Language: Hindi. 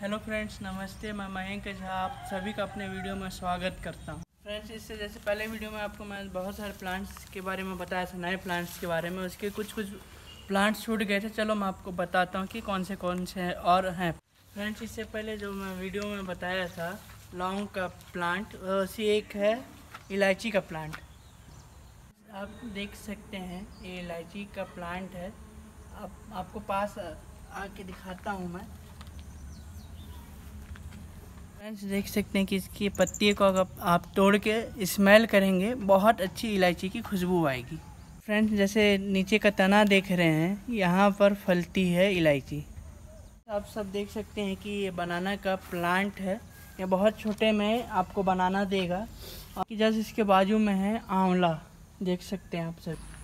हेलो फ्रेंड्स नमस्ते मैं मयंक झा आप सभी का अपने वीडियो में स्वागत करता हूँ फ्रेंड्स इससे जैसे पहले वीडियो में आपको मैं बहुत सारे प्लांट्स के बारे में बताया था नए प्लांट्स के बारे में उसके कुछ कुछ प्लांट्स छूट गए थे चलो मैं आपको बताता हूँ कि कौन से कौन से और हैं फ्रेंड्स इससे पहले जो मैं वीडियो में बताया था लौंग का प्लांट उसी एक है इलायची का प्लांट आप देख सकते हैं ये इलायची का प्लांट है आप, आपको पास आके दिखाता हूँ मैं फ्रेंड्स देख सकते हैं कि इसकी पत्ती को अगर आप तोड़ के स्मेल करेंगे बहुत अच्छी इलायची की खुशबू आएगी फ्रेंड्स जैसे नीचे का तना देख रहे हैं यहाँ पर फलती है इलायची आप सब देख सकते हैं कि ये बनाना का प्लांट है ये बहुत छोटे में आपको बनाना देगा जैसे इसके बाजू में है आंवला देख सकते हैं आप सब